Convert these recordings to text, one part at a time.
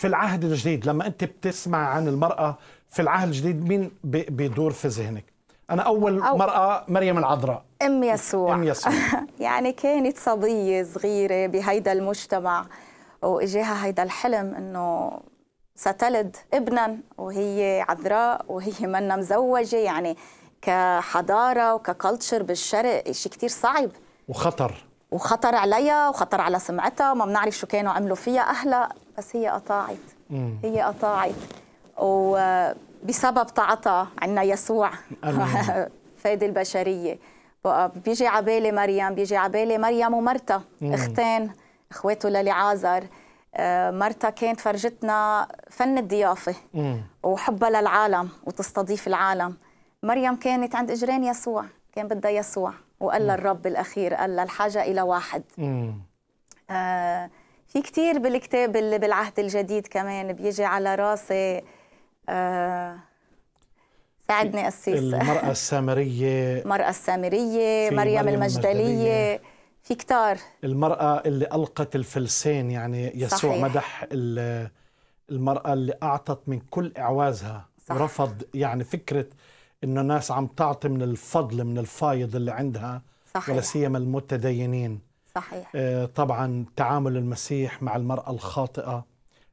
في العهد الجديد لما انت بتسمع عن المراه في العهد الجديد مين بيدور في ذهنك انا اول أو مراه مريم العذراء ام يسوع ام يسوع يعني كانت صبيه صغيره بهيدا المجتمع واجاها هيدا الحلم انه ستلد ابنا وهي عذراء وهي منا مزوجه يعني كحضاره وككلتشر بالشرق شيء كثير صعب وخطر وخطر عليها وخطر على سمعتها ما بنعرف شو كانوا عملوا فيها اهلها بس هي قطاعت هي قطاعت وبسبب طاعتها عنا يسوع فادي البشريه بيجي عبالي مريم بيجي عبالي مريم ومرتا اختين اخواته للعازر آه، مرتا كانت فرجتنا فن الضيافه وحبها للعالم وتستضيف العالم مريم كانت عند اجرين يسوع كان بدها يسوع وقال الرب بالاخير قال الحاجه الى واحد آه في كثير بالكتاب اللي بالعهد الجديد كمان بيجي على راسي آه ساعدني قسيس المرأة السامرية المرأة السامرية مريم المجدلية في كتار المرأة اللي ألقت الفلسين يعني يسوع صحيح. مدح المرأة اللي أعطت من كل إعوازها صح. رفض يعني فكرة إنه الناس عم تعطي من الفضل من الفايض اللي عندها صحيح. ولا سيما المتدينين صحيح آه، طبعا تعامل المسيح مع المرأة الخاطئة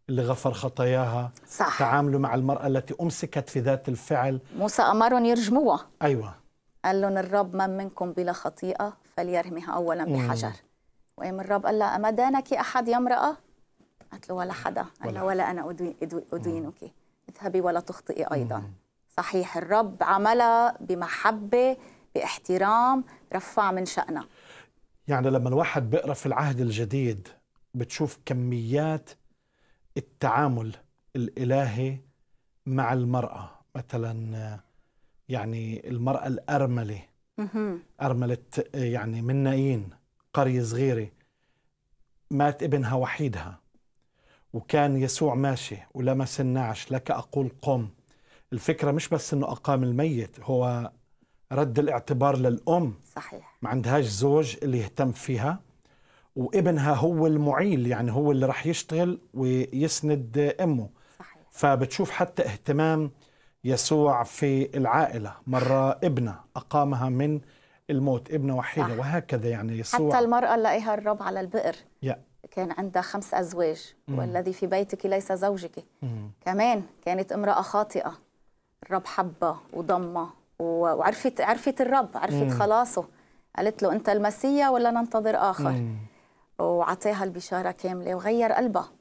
اللي غفر خطاياها صح تعامله مع المرأة التي أمسكت في ذات الفعل موسى أمرهم يرجموها أيوة قال لهم الرب من منكم بلا خطيئة فليرمها أولا بحجر وقام الرب قال لها أما دانك أحد يا امرأة؟ قالت له ولا حدا قال لها ولا أنا أدينك اذهبي ولا تخطئي أيضا مم. صحيح الرب عملها بمحبة باحترام رفع من شأنها يعني لما الواحد بيقرا في العهد الجديد بتشوف كميات التعامل الالهي مع المراه مثلا يعني المراه الارمله ارمله يعني من نايين قريه صغيره مات ابنها وحيدها وكان يسوع ماشي ولمس النعش لك اقول قم الفكره مش بس انه اقام الميت هو رد الاعتبار للأم صحيح ما عندهاش زوج اللي يهتم فيها وابنها هو المعيل يعني هو اللي راح يشتغل ويسند أمه صحيح. فبتشوف حتى اهتمام يسوع في العائلة مرة ابنة أقامها من الموت ابنة وحيدة صح. وهكذا يعني يسوع حتى المرأة لقيها الرب على البئر yeah. كان عندها خمس أزواج مم. والذي في بيتك ليس زوجك مم. كمان كانت امرأة خاطئة الرب حبها وضمة وعرفت عرفت الرب عرفت خلاصه قالت له انت المسيا ولا ننتظر اخر وعطيها وعطاها البشاره كامله وغير قلبها